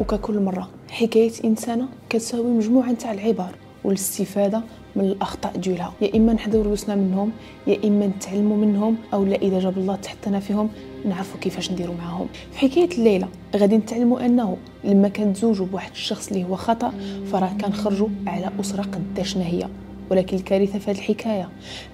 وككل مرة حكاية إنسانة كتساوي مجموعة تاع العبار والاستفادة من الأخطاء ديالها يا إما نحذو روسنا منهم يا إما نتعلموا منهم أو لا إذا جاب الله تحطنا فيهم نعرفوا كيفاش نديروا معاهم في حكايه الليله غادي نتعلموا انه لما كنتزوجوا بواحد الشخص اللي هو خطا فراه خرجوا على اسره قداش هي ولكن الكارثه في هذه الحكايه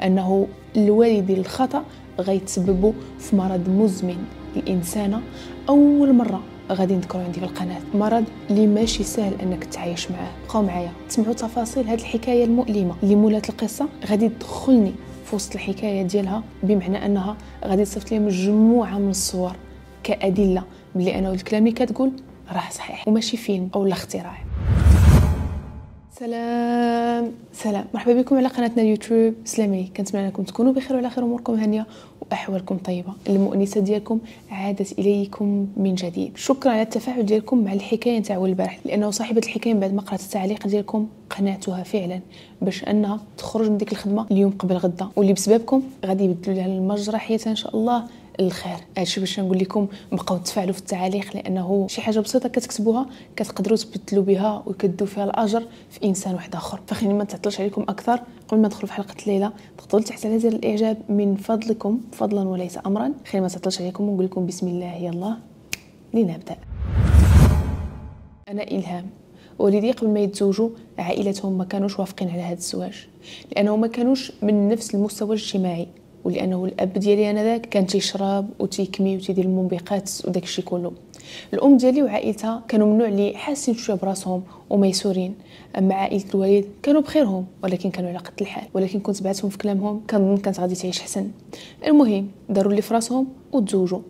انه الوالدين الخطا غيتسببوا في مرض مزمن الانسانه اول مره غادي نذكرو عندي في القناه مرض اللي ماشي سهل انك تعيش معاه بقاو معايا تسمعوا تفاصيل هذه الحكايه المؤلمه اللي مولات القصه غادي تدخلني في وسط الحكايه ديالها بمعنى انها غادي تصيفط لي مجموعه من الصور كادله ملي انا ولد كلامي كتقول راه صحيح وماشي فيلم او اختراع سلام سلام مرحبا بكم على قناتنا اليوتيوب سلامي كنتمنى انكم تكونوا بخير وعلى خير اموركم هانيه واحوالكم طيبه المؤنسه ديالكم عادت اليكم من جديد شكرا على التفاعل ديالكم مع الحكايه نتاع البارح لانه صاحبه الحكايه بعد ما قرات التعليق ديالكم قنعتها فعلا باش انها تخرج من ديك الخدمه اليوم قبل غدا واللي بسببكم غادي يبدلوا لها المجرى حياتها ان شاء الله الخير هادشي باش نقول لكم بقاو تفاعلوا في التعاليق لانه شي حاجه بسيطه كتكتبوها كتقدروا تبدلوا بها وكدوا فيها الاجر في انسان واحد اخر فخليني ما نتعطلش عليكم اكثر قبل ما ندخلوا في حلقه الليله تقدروا تحت على زر الاعجاب من فضلكم فضلا وليس امرا خليني ما نتعطلش عليكم ونقول لكم بسم الله يلا لنبدا انا الهام والدي قبل ما يتزوجوا عائلتهم ما كانوش وافقين على هذا الزواج لانهم ما كانوش من نفس المستوى الاجتماعي ولانه الاب ديالي انا ذاك كان تيشرب وتيكمي وتيدير المنبقات وداك الشيء كله الام ديالي وعائلتها كانوا ممنوع لي حاسين شويه براسهم وميسورين اما عائله الوالد كانوا بخيرهم ولكن كانوا على قد الحال ولكن كنت بعتهم في كلامهم كنظن كانت غادي تعيش حسن المهم داروا لي فراسهم وتزوجوا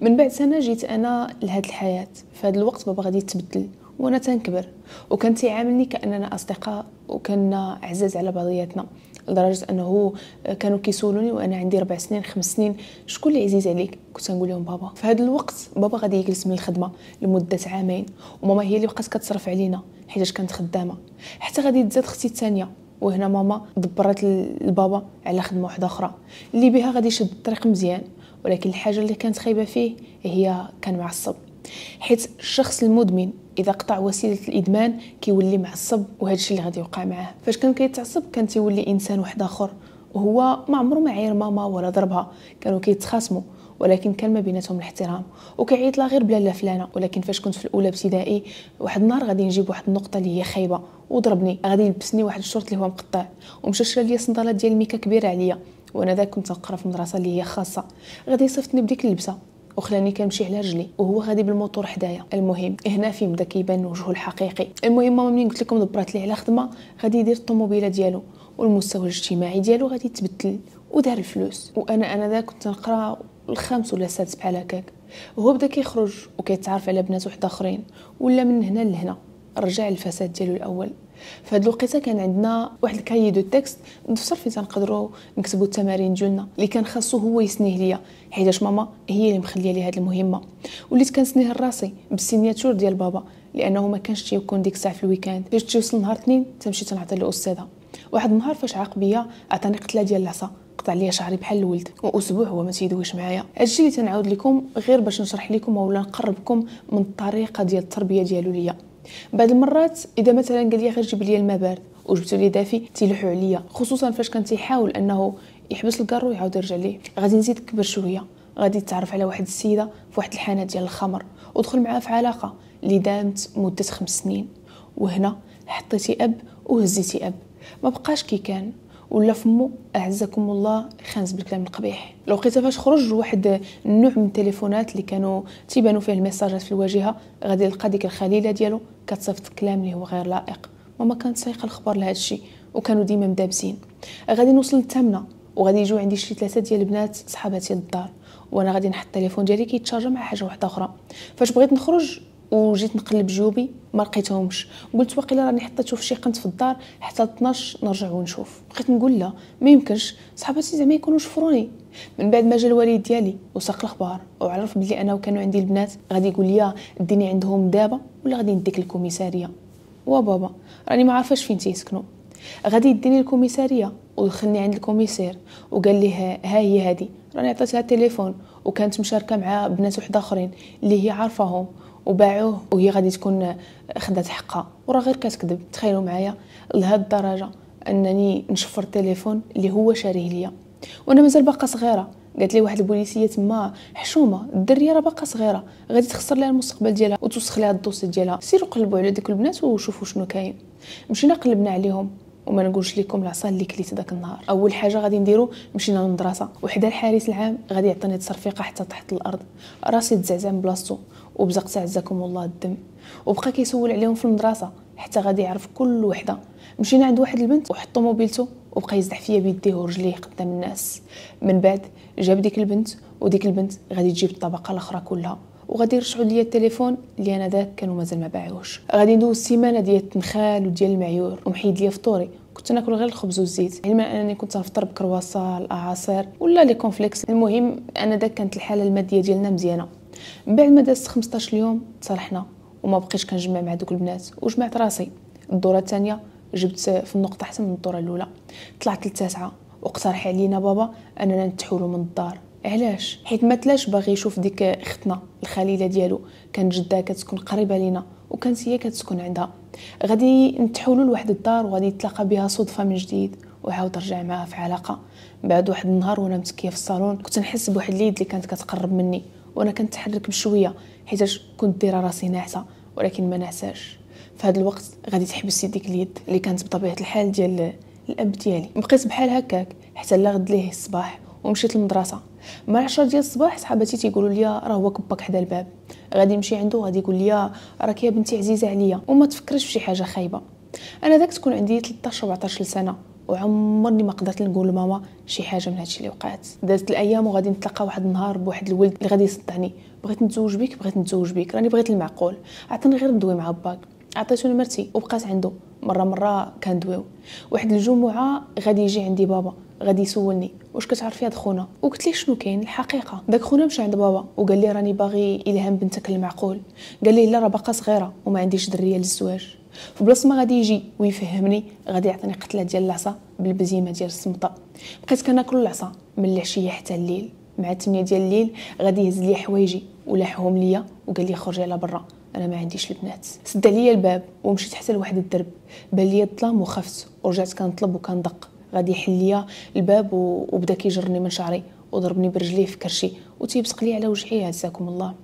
من بعد سنه جيت انا لهاد الحياه في هذا الوقت بابا غادي يتبدل وانا تنكبر وكان تيعاملني كاننا اصدقاء وكنا عزاز على بعضياتنا لدرجه انه كانوا كيسولوني وانا عندي ربع سنين خمس سنين شكون اللي عزيز عليك كنت نقول لهم بابا في هذا الوقت بابا غادي يجلس من الخدمه لمده عامين وماما هي اللي بقات كتصرف علينا حيتاش كانت خدامه حتى غادي تزاد اختي الثانيه وهنا ماما دبرت لبابا على خدمه واحده اخرى اللي بها غادي يشد الطريق مزيان ولكن الحاجه اللي كانت خايبه فيه هي كان معصب حيت الشخص المدمن اذا قطع وسيله الادمان كيولي معصب وهذا الشيء اللي غادي يوقع معاه فاش كان كيتعصب كان تيولي انسان واحد اخر وهو ما عمره ما عير ماما ولا ضربها كانوا كيتخاصموا ولكن كان ما بيناتهم الاحترام وكيعيط لها غير بلا لا فلانه ولكن فاش كنت في الاولى ابتدائي واحد النهار غادي نجيب واحد النقطه اللي هي خايبه وضربني غادي يلبسني واحد الشورت اللي هو مقطع ومشى شرا لي صندالات ديال الميكا كبيره عليا وانا ذاك كنت نقرا في مدرسه اللي هي خاصه غادي يصيفطني بديك اللبسه وخلاني كنمشي على رجلي وهو غادي بالموتور حدايا المهم هنا فين بدا كيبان وجهه الحقيقي المهم ماما ملي قلت لكم دبرات لي على خدمه غادي يدير الطوموبيله ديالو والمستوى الاجتماعي ديالو غادي يتبدل ودار الفلوس وانا انا ذا كنت نقرا الخامس ولا السادس بحال هكاك هو بدا كيخرج وكيتعرف على بنات واحد اخرين ولا من هنا لهنا رجع الفساد ديالو الاول فهاد الوقيته كان عندنا واحد الكاي دو تيكست نفسر فيه تنقدروا نكتبوا التمارين ديالنا اللي كان خاصو هو يسنيه ليا حيتاش ماما هي اللي مخليه لي هاد المهمه وليت كنسنيه لراسي بالسينياتور ديال بابا لانه ما كانش تيكون ديك الساعه في الويكاند باش توصل نهار اثنين تمشي تنعطي للاستاذه واحد النهار فاش عاق بيا عطاني قتله ديال العصا قطع ليا شعري بحال الولد واسبوع هو ما تيدويش معايا هادشي اللي تنعاود لكم غير باش نشرح لكم ولا نقربكم من الطريقه ديال التربيه ديالو ليا بعض المرات اذا مثلا قال لي غير جيب لي الماء بارد وجبتو لي دافي تيلحوا عليا خصوصا فاش كان تيحاول انه يحبس الكارو ويعاود يرجع ليه غادي نزيد كبر شويه غادي تعرف على واحد السيده في واحد الحانه ديال الخمر ودخل معاها في علاقه اللي دامت مده خمس سنين وهنا حطيتي اب وهزيتي اب ما بقاش كي كان ولا فمو اعزكم الله خانز بالكلام القبيح لو فاش خرج واحد النوع من التليفونات اللي كانوا تيبانوا فيه الميساجات في الواجهه غادي يلقى ديك الخليله ديالو كتصيفط كلام اللي هو غير لائق ماما كانت سايقه الخبر لهذا الشيء وكانوا ديما مدابسين غادي نوصل للثامنه وغادي يجيو عندي شي ثلاثه ديال البنات صحاباتي للدار وانا غادي نحط التليفون ديالي كيتشارجا مع حاجه واحده اخرى فاش بغيت نخرج وجيت نقلب جيوبي ما لقيتهمش قلت واقيلا راني حطيته في شي قنت في الدار حتى 12 نرجع ونشوف بقيت نقول لا ما يمكنش صحاباتي زعما يكونوا شفروني من بعد ما جا الوالد ديالي وساق الاخبار وعرف بلي انا وكانوا عندي البنات غادي يقول لي ديني عندهم دابا ولا غادي نديك الكوميساريه وبابا راني ما عارفاش فين تيسكنوا غادي يديني الكوميساريه ودخلني عند الكوميسير وقال لي ها, ها هي هادي راني عطيتها التليفون وكانت مشاركه مع بنات واحد اخرين اللي هي عارفاهم وباعوه وهي غادي تكون خدات حقها وراه غير كتكذب تخيلوا معايا لهاد الدرجه انني نشفر تليفون اللي هو شاريه ليا وانا مازال باقا صغيره قالت لي واحد البوليسيه تما حشومه الدريه راه باقا صغيره غادي تخسر لها المستقبل ديالها وتوسخ لها الدوسي ديالها سيروا قلبوا على ديك البنات وشوفوا شنو كاين مشينا قلبنا عليهم وما نقولش لكم العصا اللي كليت داك النهار اول حاجه غادي نديرو مشينا للمدرسه وحده الحارس العام غادي يعطيني تصرفيقه حتى تحت الارض راسي تزعزع من بلاصتو وبزق عزكم الله الدم وبقى كيسول عليهم في المدرسه حتى غادي يعرف كل وحده مشينا عند واحد البنت وحطوا موبيلته وبقى يزدح فيا بيديه ورجليه قدام الناس من بعد جاب ديك البنت وديك البنت غادي تجيب الطبقه الاخرى كلها وغادي يرجعوا ليا التليفون اللي انا داك كانوا مازال ما باعوش غادي ندوز سيمانه ديال التنخال وديال المعيور ومحيد ليا فطوري كنت ناكل غير الخبز والزيت علما انني كنت نفطر بكرواصه الاعاصير ولا لي كونفليكس المهم انا داك كانت الحاله الماديه ديالنا مزيانه من بعد ما دازت 15 يوم تصالحنا وما بقيتش كنجمع مع دوك البنات وجمعت راسي الدوره الثانيه جبت في النقطه احسن من الدوره الاولى طلعت للتاسعه واقترح علينا بابا اننا نتحولوا من الدار علاش حيت ما تلاش باغي يشوف ديك اختنا الخليله ديالو كانت جدها كتكون قريبه لينا وكانت هي كتسكن عندها غادي نتحولوا لواحد الدار وغادي يتلاقى بها صدفه من جديد وعاود رجع معاها في علاقه بعد واحد النهار وانا متكيه في الصالون كنت نحس بواحد اليد اللي كانت كتقرب مني وانا كنتحرك بشويه حيت كنت دايره راسي ناعسه ولكن ما نعساش في هذا الوقت غادي تحبس يديك اليد اللي كانت بطبيعه الحال ديال الاب ديالي بقيت بحال هكاك حتى لا غد ليه الصباح ومشيت للمدرسه مع 10 ديال الصباح صحاباتي تيقولوا لي راه هو كباك حدا الباب غادي نمشي عنده غادي يقول لي راك يا بنتي عزيزه عليا وما تفكرش في شي حاجه خايبه انا ذاك تكون عندي 13 14 سنه وعمرني ما قدرت نقول لماما شي حاجه من هادشي اللي وقعت دازت الايام وغادي نتلاقى واحد النهار بواحد الولد اللي غادي يصدعني بغيت نتزوج بك بغيت نتزوج بك راني بغيت المعقول عطاني غير ندوي مع باك عطيته لمرتي وبقات عنده مره مره كندويو واحد الجمعه غادي يجي عندي بابا غادي يسولني واش كتعرفي هاد خونا وقلت ليه شنو كاين الحقيقه داك خونا مشى عند بابا وقال لي راني باغي الهام بنتك المعقول قال لي لا راه باقا صغيره وما عنديش دريه للزواج فبلاص ما غادي يجي ويفهمني غادي يعطيني قتله ديال العصا بالبزيمه ديال السمطه بقيت كناكل العصا من العشيه حتى الليل مع 8 ديال الليل غادي يهز لي حوايجي ولاحهم ليا وقال لي خرجي على برا انا ما عنديش البنات سد عليا الباب ومشيت حتى لواحد الدرب بان ليا الظلام وخفت ورجعت كنطلب وكندق غادي يحل ليا الباب وبدا كيجرني من شعري وضربني برجليه في كرشي وتيبصق لي على وجهي عزاكم الله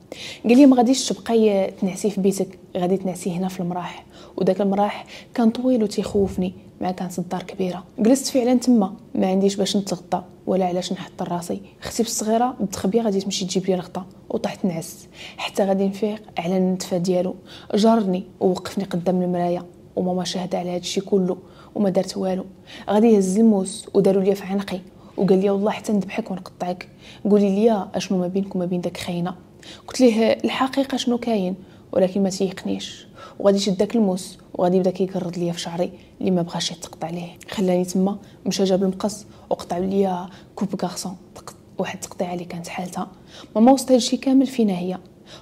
قال لي ما غاديش تبقاي تنعسي في بيتك غادي تنعسي هنا في المراح وداك المراح كان طويل وتيخوفني مع كانت الدار كبيره جلست فعلا تما ما عنديش باش نتغطى ولا علاش نحط راسي اختي الصغيره بالتخبيه غادي تمشي تجيب لي رغطه وطحت نعس حتى غادي نفيق على النتفه ديالو جرني ووقفني قدام المرايه وماما شاهده على هادشي كله وما دارت والو غادي يهز الموس وداروا لي في عنقي وقال لي والله حتى نذبحك ونقطعك قولي لي اشنو ما بينك وما بين داك خاينه قلت ليه الحقيقه شنو كاين ولكن ما تيقنيش وغادي يشد داك الموس وغادي يبدا كيقرض ليا في شعري اللي ما بغاش يتقطع ليه خلاني تما مشى جاب المقص وقطع ليا كوب غارسون واحد التقطيعه اللي كانت حالتها ماما وسط هادشي كامل فينا هي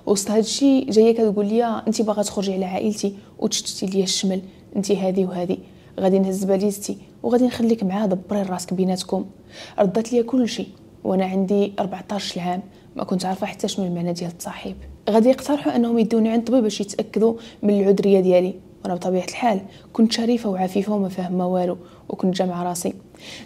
وسط هادشي جايه كتقول لي انت باغا تخرجي على عائلتي وتشتتي ليا الشمل انت هذه وهذه غادي نهز باليزتي وغادي نخليك معاه دبري راسك بيناتكم ردت ليا كلشي وانا عندي 14 عام ما كنت عارفه حتى شنو المعنى ديال التصاحب غادي يقترحوا انهم يدوني عند طبيب باش يتاكدوا من العذريه ديالي وانا بطبيعه الحال كنت شريفه وعفيفه وما فاهمه والو وكنت جامعه راسي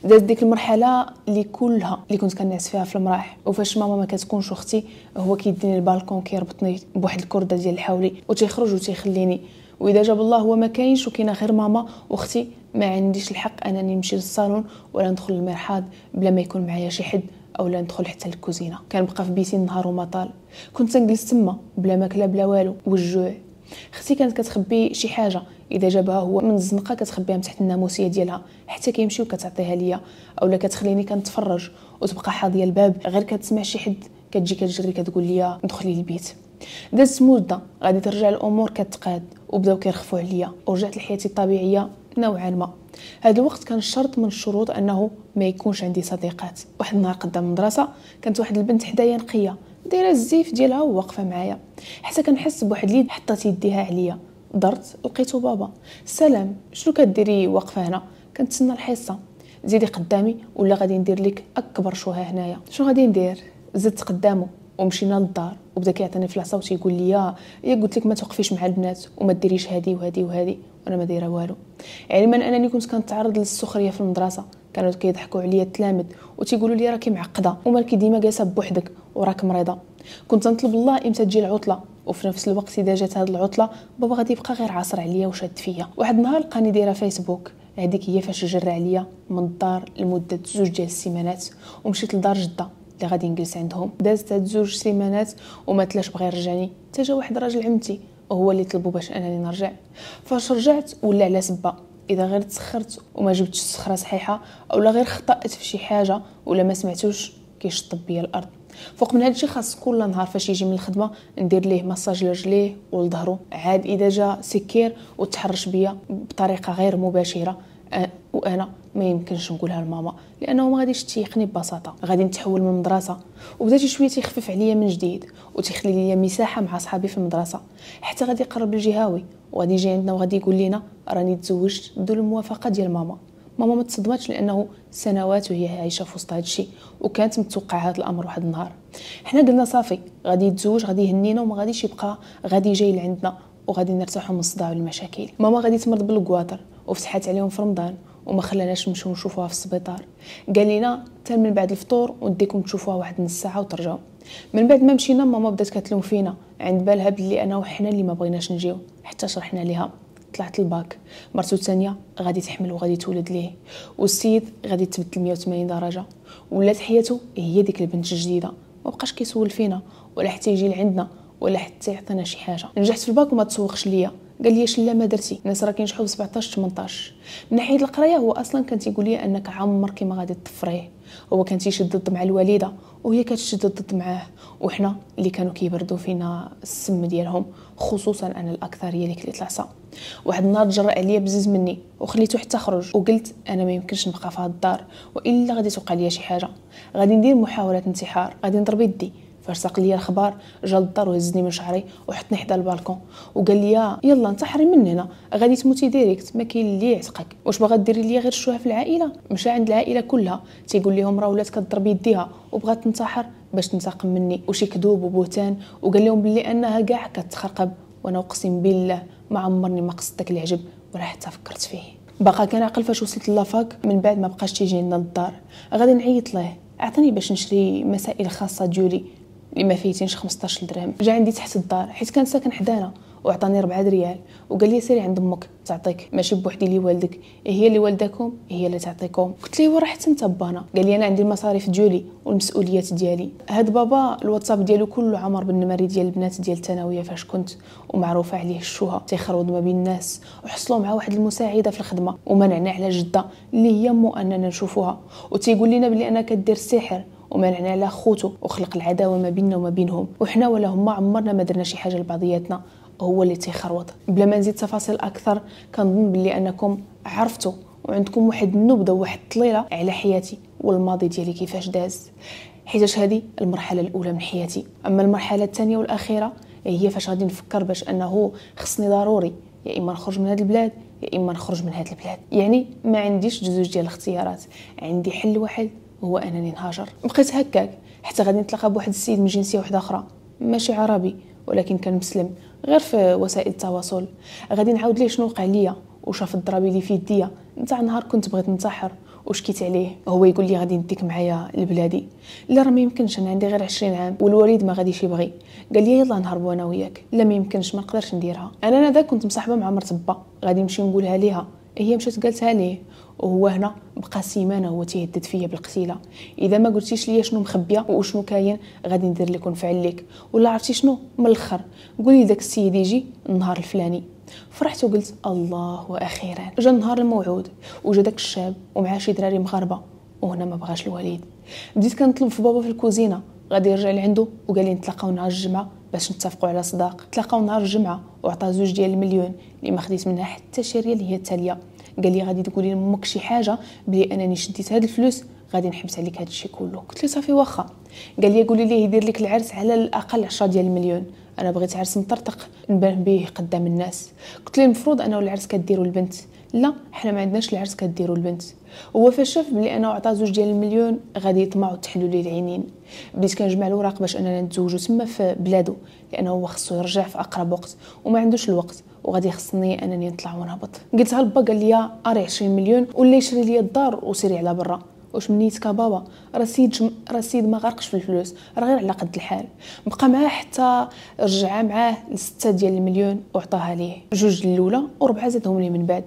دازت ديك المرحله اللي كلها اللي كنت كنعس فيها في المراح وفاش ماما ما كتكونش اختي هو كيديني البالكون كيربطني بواحد الكرده ديال الحولي وتيخرج وتيخليني واذا جاب الله هو ما كاينش وكاينه غير ماما واختي ما عنديش الحق انني نمشي للصالون ولا ندخل للمرحاض بلا ما يكون معايا شي حد اولا ندخل حتى للكوزينه كنبقى في بيتي النهار وما طال كنت نجلس تما بلا ماكله بلا والو والجوع اختي كانت كتخبي شي حاجه اذا جابها هو من الزنقه كتخبيها من تحت الناموسيه ديالها حتى كيمشي وكتعطيها ليا اولا كتخليني كنتفرج وتبقى حاضيه الباب غير كتسمع شي حد كتجي كتجري كتقول ليا دخلي للبيت دازت مده غادي ترجع الامور كتقاد وبداو كيرخفوا عليا ورجعت لحياتي الطبيعيه نوعا ما هذا الوقت كان شرط من الشروط انه ما يكونش عندي صديقات واحد النهار قدام المدرسه كانت واحد البنت حدايا نقيه دايره الزيف ديالها وواقفه معايا حتى كنحس بواحد اليد حطت يديها عليا درت لقيتو بابا سلام شنو كديري واقفه هنا كنتسنى الحصه زيدي قدامي ولا غادي ندير لك اكبر شوهه هنايا شنو غادي ندير زدت قدامه ومشينا للدار وبدا كيعطيني فلعصا وتيقول لي يا قلت لك ما توقفيش مع البنات وما ديريش هادي وهادي وهادي وانا ما دايره والو علما يعني انني كنت كنتعرض للسخريه في المدرسه كانوا كيضحكوا عليا التلامذ وتيقولوا لي راكي معقده ومالكي ديما جالسه بوحدك وراك مريضه كنت نطلب الله امتى تجي العطله وفي نفس الوقت اذا جات هاد العطله بابا غادي يبقى غير عاصر عليا وشاد فيا واحد النهار لقاني دايره فيسبوك هذيك هي فاش جرى عليا من الدار لمده زوج ديال السيمانات ومشيت لدار جده اللي غادي نجلس عندهم دازت هاد زوج سيمانات وما تلاش بغى يرجعني حتى جا واحد راجل عمتي وهو اللي طلبو باش انني نرجع فاش رجعت ولا على سبه اذا غير تسخرت وما جبتش السخره صحيحه اولا غير خطات في شي حاجه ولا ما سمعتوش كيشطب بيا الارض فوق من هادشي خاص كل نهار فاش يجي من الخدمه ندير ليه مساج لرجليه ولظهرو عاد اذا جا سكير وتحرش بيا بطريقه غير مباشره أه، وانا ما يمكنش نقولها لماما لانه ما غاديش تيقني ببساطه غادي نتحول من المدرسه وبدا شي شويه تيخفف عليا من جديد وتيخلي لي مساحه مع صحابي في المدرسه حتى غادي يقرب الجهاوي وغادي يجي عندنا وغادي يقول لينا راني تزوجت بدون الموافقه ديال ماما ماما ما تصدمتش لانه سنوات وهي عايشه في وسط هذا الشيء وكانت متوقعه هذا الامر واحد النهار حنا قلنا صافي غادي يتزوج غادي يهنينا وما غاديش يبقى غادي جاي لعندنا وغادي نرتاحوا من الصداع والمشاكل ماما غادي تمرض بالكواتر وفتحات عليهم في رمضان وما خلاناش نمشيو نشوفوها في السبيطار قال لنا حتى من بعد الفطور وديكم تشوفوها واحد نص ساعه وترجعوا من بعد ما مشينا ماما بدات كتلوم فينا عند بالها بلي انا وحنا اللي ما بغيناش نجيو حتى شرحنا ليها طلعت الباك مرتو الثانيه غادي تحمل وغادي تولد ليه والسيد غادي تبدل 180 درجه ولات حياته هي ديك البنت الجديده ما بقاش كيسول فينا ولا حتى يجي لعندنا ولا حتى يعطينا شي حاجه نجحت في الباك وما تسوقش ليا قال لي شلا ما درتي الناس راه كينجحوا ب 17 18 من ناحيه القرايه هو اصلا كان تيقول لي انك عمرك ما غادي تفريه هو كان تيشد ضد مع الوالده وهي كتشد ضد معاه وحنا اللي كانوا كيبردوا فينا السم ديالهم خصوصا انا الاكثريه اللي كليت العصا واحد النهار تجرأ عليا بزز مني وخليته حتى خرج وقلت انا ما يمكنش نبقى في هاد الدار والا غادي توقع ليا شي حاجه غادي ندير محاوله انتحار غادي نضرب يدي فرسق لي الخبار جا للدار وهزني من شعري وحطني حدا البالكون وقال لي يلا انتحري من هنا غادي تموتي ديريكت ما كاين اللي يعتقك واش باغا ديري ليا غير الشوهه في العائله مشى عند العائله كلها تيقول لهم راه ولات كضرب يديها وبغات تنتحر باش تنتقم مني وشي كذوب وبهتان وقال لهم بلي انها كاع كتخرقب وانا اقسم بالله ما عمرني ما قصدت داك العجب ولا حتى فكرت فيه باقا كان عقل فاش وصلت لافاك من بعد ما بقاش تيجي لنا للدار غادي نعيط ليه عطني باش نشري مسائل خاصه ديولي ما فيتينش 15 درهم جا عندي تحت الدار حيت كان ساكن حدانا وعطاني 4 ريال وقال لي سيري عند امك تعطيك ماشي بوحدي لي والدك إيه هي اللي والداكم إيه هي اللي تعطيكم قلت ليه راه حتى انت بانا قال لي انا عندي المصاريف ديالي والمسؤوليات ديالي هاد بابا الواتساب ديالو كله عمر بالنماري ديال البنات ديال الثانويه فاش كنت ومعروفه عليه الشوها تيخروض ما بين الناس وحصلوا مع واحد المساعده في الخدمه ومنعنا على جده اللي هي مو اننا نشوفوها وتيقول لنا بلي انا كدير السحر ومن هنا على خوتو وخلق العداوه ما بيننا وما بينهم وحنا ولا هما عمرنا ما درنا شي حاجه لبعضياتنا هو اللي تيخروط بلا ما نزيد تفاصيل اكثر كنظن بلي انكم عرفتوا وعندكم واحد النبذه وواحد الطليله على حياتي والماضي ديالي كيفاش داز حيتاش هذه المرحله الاولى من حياتي اما المرحله الثانيه والاخيره هي فاش غادي نفكر باش انه خصني ضروري يا اما نخرج من هاد البلاد يا اما نخرج من هاد البلاد يعني ما عنديش جزوج ديال الاختيارات عندي حل واحد هو انني نهاجر بقيت هكاك حتى غادي نتلاقى بواحد السيد من جنسيه واحده اخرى ماشي عربي ولكن كان مسلم غير في وسائل التواصل غادي نعاود ليه شنو وقع ليا وشاف الضرابي اللي في يديا نتاع نهار كنت بغيت ننتحر وشكيت عليه هو يقول لي غادي نديك معايا لبلادي لا راه ما يمكنش انا عندي غير 20 عام والوالد ما غاديش يبغي قال لي يلا نهرب انا وياك لا ما يمكنش ما نقدرش نديرها انا انا كنت مصاحبه مع مرت با غادي نمشي نقولها ليها هي مشات قالتها ليه وهو هنا بقى سيمانه هو تيهدد فيا بالقتيله اذا ما قلتيش ليا شنو مخبيه وشنو كاين غادي ندير لك ونفعل لك ولا عرفتي شنو من الاخر قولي داك السيد يجي النهار الفلاني فرحت وقلت الله واخيرا جا النهار الموعود وجا داك الشاب ومعاه شي دراري مغاربه وهنا ما بغاش الوالد بديت كنطلب في بابا في الكوزينه غادي يرجع لعندو وقال لي نتلاقاو نهار الجمعه باش نتفقوا على صداق تلاقاو نهار الجمعه وعطى زوج ديال المليون اللي ما خديت منها حتى شي ريال هي التاليه قال لي غادي تقولي لامك شي حاجه بلي انني شديت هاد الفلوس غادي نحبس عليك هاد الشيء كله قلت له صافي واخا قال لي قولي ليه يدير لك العرس على الاقل 10 ديال المليون انا بغيت عرس مطرطق نبان به قدام الناس قلت له المفروض انه العرس كديرو البنت لا حنا ما عندناش العرس كديروا البنت هو فاش شاف بلي انا عطى زوج ديال المليون غادي يطمع وتحلوا لي العينين بديت كنجمع الوراق باش اننا نتزوجو تما في بلادو لانه هو خصو يرجع في اقرب وقت وما عندوش الوقت وغادي خصني انني نطلع ونهبط قلتها لبا قال لي اري 20 مليون ولا يشري لي الدار وسيري على برا واش منيتك بابا راه سيد جم... راه ما غرقش في الفلوس راه غير على قد الحال بقى معاه حتى رجع معاه لستة ديال المليون وعطاها ليه جوج الاولى وربعه زادهم ليه من بعد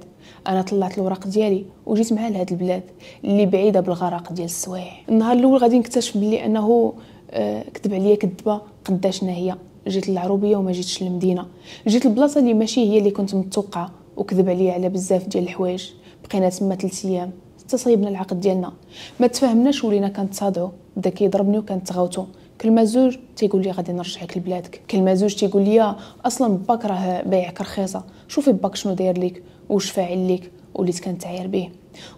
انا طلعت الوراق ديالي وجيت معاه لهاد البلاد اللي بعيده بالغرق ديال السوايع النهار الاول غادي نكتشف بلي انه آه، كتب عليا كذبه قداشنا هي جيت للعروبيه وما جيتش للمدينه جيت لبلاصه اللي ماشي هي اللي كنت متوقعه وكذب عليا على بزاف ديال الحوايج بقينا تما 3 ايام حتى صيبنا العقد ديالنا ما تفهمناش ولينا كنتصادعوا بدا كيضربني وكنتغاوتو كلمه زوج تيقول لي غادي نرجعك لبلادك كلمه زوج تيقول لي اصلا باك راه بايعك رخيصه شوفي باك شنو داير ليك واش فاعل ليك وليت كنتعاير به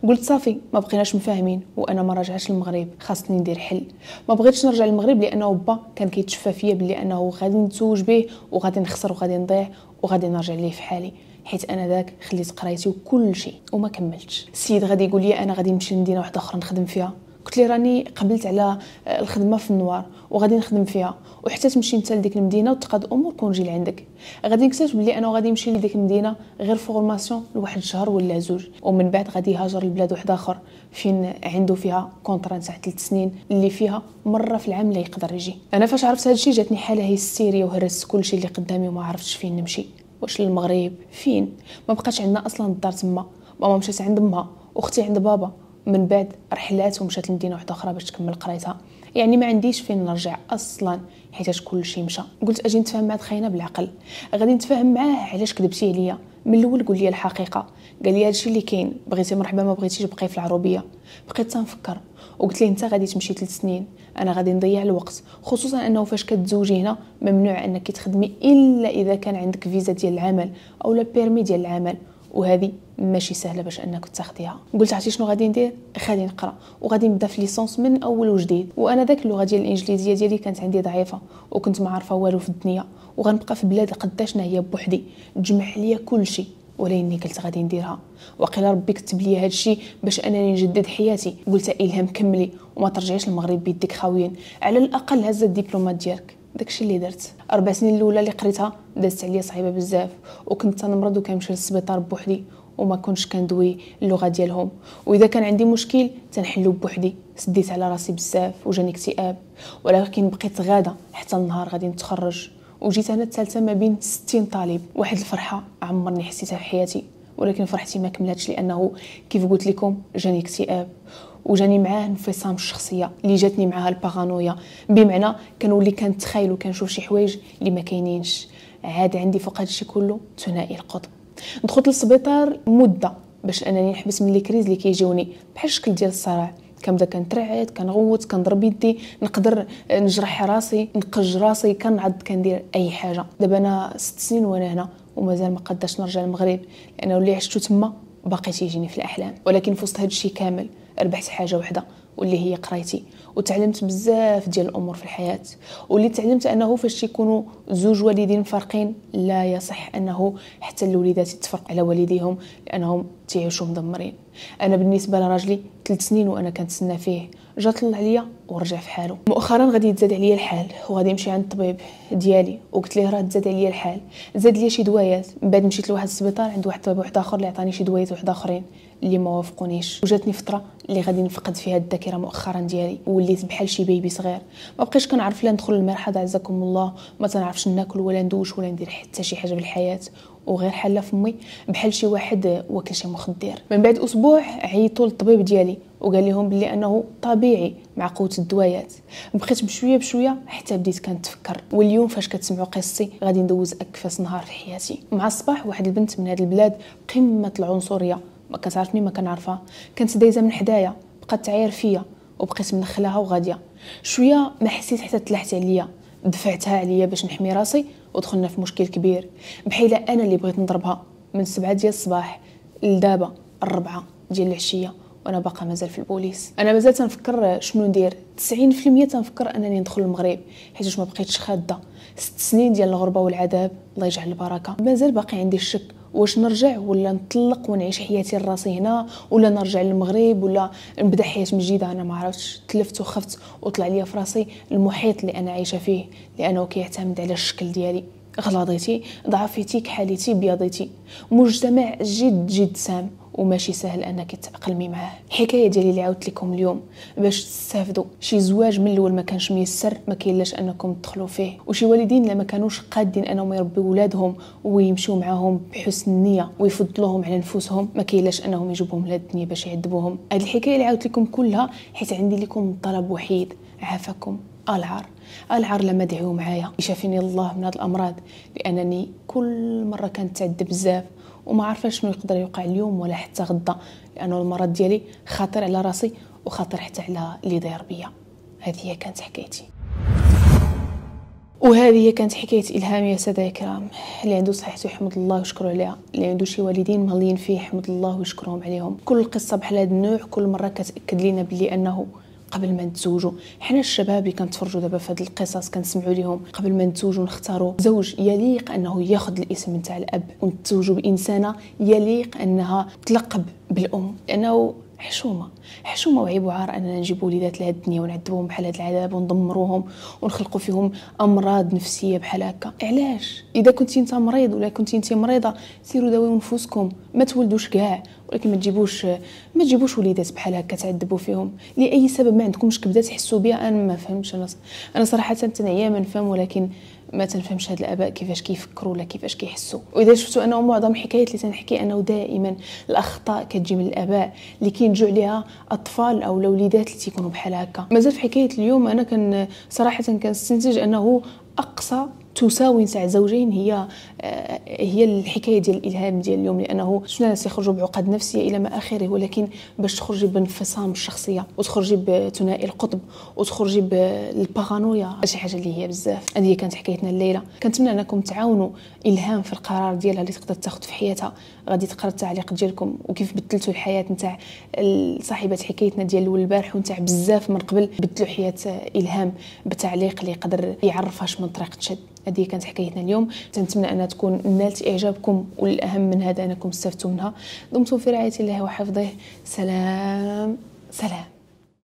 قلت صافي ما بقيناش مفاهمين وانا ما راجعتش للمغرب خاصني ندير حل ما بغيتش نرجع للمغرب لانه با كان كيتشفى فيا بلي انه غادي نتزوج به وغادي نخسر وغادي نضيع وغادي نرجع ليه في حالي حيت انا ذاك خليت قرايتي وكل شيء وما كملتش السيد غادي يقول لي انا غادي نمشي لمدينه واحده اخرى نخدم فيها لي راني قبلت على آه، الخدمه في النوار وغادي نخدم فيها وحتى تمشي نتا لديك المدينه وتقاد امورك ونجي لعندك غادي نكتشف بلي انا غادي نمشي لديك المدينه غير فورماسيون لواحد الشهر ولا زوج ومن بعد غادي يهاجر لبلاد واحد اخر فين عنده فيها كونطرا تاع 3 سنين اللي فيها مره في العام لا يقدر يجي انا فاش عرفت هذا الشيء جاتني حاله هيستيريا وهرست كلشي اللي قدامي وما عرفتش فين نمشي واش للمغرب فين ما بقاش عندنا اصلا الدار تما ماما مشات عند امها اختي عند بابا من بعد رحلات ومشات لمدينه واحده اخرى باش تكمل قرايتها يعني ما عنديش فين نرجع اصلا حيت كلشي مشى قلت اجي نتفاهم مع خاينه بالعقل غادي نتفاهم معاه علاش كذبتي عليا من الاول قول لي الحقيقه قال لي هادشي اللي كاين بغيتي مرحبا ما بغيتيش بقاي في العروبيه بقيت تنفكر وقلت ليه انت غادي تمشي ثلاث سنين انا غادي نضيع الوقت خصوصا انه فاش كتزوجي هنا ممنوع انك تخدمي الا اذا كان عندك فيزا ديال العمل او لا بيرمي ديال العمل وهذه ماشي سهله باش انك تاخديها قلت عرفتي شنو غادي ندير غادي نقرا وغادي نبدا في ليسونس من اول وجديد وانا ذاك اللغه ديال الانجليزيه ديالي كانت عندي ضعيفه وكنت ما عارفه والو في الدنيا وغنبقى في بلاد قداش هي بوحدي تجمع ليا كلشي ولكني قلت غادي نديرها وقيل ربي كتب لي الشيء باش انني نجدد حياتي قلت الهام كملي وما ترجعيش المغرب بيدك خاويين على الاقل هز الدبلومات ديالك داكشي اللي درت اربع سنين الاولى اللي قريتها دازت عليا صعيبه بزاف وكنت تنمرض وكنمشي للسبيطار بوحدي وما كنتش كندوي اللغه ديالهم واذا كان عندي مشكل تنحلو بوحدي سديت على راسي بزاف وجاني اكتئاب ولكن بقيت غاده حتى النهار غادي نتخرج وجيت انا الثالثه ما بين 60 طالب واحد الفرحه عمرني حسيتها في حياتي ولكن فرحتي ما كملاتش لانه كيف قلت لكم جاني اكتئاب وجاني معاه انفصام الشخصيه اللي جاتني معاها البارانويا بمعنى كنولي كنتخايل وكنشوف شي حوايج اللي ما كاينينش عاد عندي فوق هادشي كله ثنائي القطب دخلت للسبيطار مده باش انني نحبس من لي كريز اللي كيجيوني بحال الشكل ديال الصراع كنبدا كنترعد كنغوت كنضرب يدي نقدر نجرح راسي نقج راسي كنعض كندير اي حاجه دابا انا ست سنين وانا هنا ومازال ما قداش نرجع للمغرب لانه اللي عشتو تما باقي تيجيني في الاحلام ولكن في وسط هادشي كامل ربحت حاجه واحده واللي هي قرايتي وتعلمت بزاف ديال الامور في الحياه واللي تعلمت انه فاش يكونوا زوج والدين فارقين لا يصح انه حتى الوليدات يتفرق على والديهم لانهم تعيشوا مدمرين انا بالنسبه لراجلي ثلاث سنين وانا كنتسنى فيه جا طلع عليا ورجع في حاله مؤخرا غادي يتزاد عليا الحال وغادي نمشي عند الطبيب ديالي وقلت ليه راه تزاد عليا الحال زاد ليا شي دوايات من بعد مشيت لواحد السبيطار عند واحد الطبيب واحد اخر اللي عطاني شي دوايات واحد اخرين اللي ما وافقونيش وجاتني فتره اللي غادي نفقد فيها الذاكره مؤخرا ديالي وليت بحال شي بيبي صغير ما بقيتش كنعرف لا ندخل المرحله عزكم الله ما تنعرفش ناكل ولا ندوش ولا ندير حتى شي حاجه بالحياه وغير حاله فمي بحال شي واحد واكل شي مخدر من بعد اسبوع عيطوا للطبيب ديالي وقال لهم بلي انه طبيعي مع قوه الدوايات بقيت بشويه بشويه حتى بديت كنتفكر واليوم فاش كتسمعوا قصتي غادي ندوز اكفاس نهار في حياتي مع الصباح واحد البنت من هاد البلاد قمه العنصريه ما كتعرفني ما كنعرفها كانت دايزه من حدايا بقات تعاير فيا وبقيت منخلاها وغاديه شويه ما حسيت حتى تلحت عليا دفعتها عليا باش نحمي راسي ودخلنا في مشكل كبير بحال انا اللي بغيت نضربها من سبعة ديال الصباح لدابا الربعة ديال العشيه وانا باقا مازال في البوليس انا مازال تنفكر شنو ندير 90% تنفكر انني ندخل المغرب حيت ما بقيتش خاده ست سنين ديال الغربه والعذاب الله يجعل البركه مازال باقي عندي الشك واش نرجع ولا نطلق ونعيش حياتي راسي هنا ولا نرجع للمغرب ولا نبدا حياه من جديد انا ما عرفتش تلفت وخفت وطلع ليا في راسي المحيط اللي انا عايشه فيه لانه كيعتمد على الشكل ديالي غلاضيتي ضعفيتي كحالتي بياضيتي مجتمع جد جد سام وماشي سهل انك تتاقلمي معاه الحكايه ديالي اللي عاودت لكم اليوم باش تستافدوا شي زواج من الاول ما كانش ميسر ما كاينلاش انكم تدخلوا فيه وشي والدين اللي ما كانوش قادين انهم يربيو ولادهم ويمشيو معاهم بحسن النيه ويفضلوهم على نفوسهم ما كاينلاش انهم يجيبوهم لهاد الدنيا باش يعذبوهم هاد الحكايه اللي عاودت لكم كلها حيت عندي لكم طلب وحيد عافاكم العار العار لما دعيو معايا يشافيني الله من هاد الامراض لانني كل مره كنتعذب بزاف وما عارفه شنو يقدر يوقع اليوم ولا حتى غدا لانه المرض ديالي خاطر على راسي وخطير حتى على اللي داير بيا هذه هي كانت حكايتي وهذه هي كانت حكاية إلهام يا سادة الكرام اللي عنده صحته يحمد الله ويشكرو عليها اللي عنده شي والدين مهلين فيه يحمد الله ويشكرهم عليهم كل قصة بحال هذا النوع كل مرة كتأكد لينا بلي أنه قبل ما نتزوجوا حنا الشباب اللي كنتفرجوا دابا في هاد القصص كنسمعوا ليهم قبل ما نتزوجوا نختاروا زوج يليق انه ياخذ الاسم نتاع الاب ونتزوجوا بانسانه يليق انها تلقب بالام لانه حشومه حشومه وعيب وعار اننا نجيب وليدات لهاد الدنيا ونعذبوهم بحال هاد العذاب ونضمروهم ونخلقوا فيهم امراض نفسيه بحال هكا علاش اذا كنتي انت مريض ولا كنتي انت مريضه سيروا داويو نفوسكم ما تولدوش كاع ولكن ما تجيبوش ما تجيبوش وليدات بحال هكا تعذبوا فيهم لاي سبب ما عندكمش كبده تحسوا بها انا ما فهمتش انا انا صراحه تنعيا ما نفهم ولكن ما تنفهمش هاد الاباء كيفاش كيفكروا ولا كيفاش كيحسوا واذا شفتوا انه معظم الحكايات اللي تنحكي انه دائما الاخطاء كتجي من الاباء اللي كينجوا عليها اطفال او الوليدات اللي تيكونوا بحال هكا مازال في حكايه اليوم انا كان صراحه كنستنتج انه اقصى تساوي نتاع زوجين هي آه، هي الحكايه ديال الالهام ديال اليوم لانه شفنا الناس يخرجوا بعقد نفسيه الى ما اخره ولكن باش تخرجي بانفصام الشخصيه وتخرجي بثنائي القطب وتخرجي بالبارانويا شي حاجه اللي هي بزاف هذه كانت حكايتنا الليله كنتمنى انكم تعاونوا الهام في القرار ديالها اللي تقدر تاخذ في حياتها غادي تقرا التعليق ديالكم وكيف بدلتوا الحياه نتاع صاحبه حكايتنا ديال الاول البارح ونتاع بزاف من قبل بدلوا حياه الهام بتعليق اللي يقدر يعرفها من طريق تشد هذه كانت حكايتنا اليوم نتمنى انها تكون نالت اعجابكم والاهم من هذا انكم استفدتوا منها دمتم في رعايه الله وحفظه سلام سلام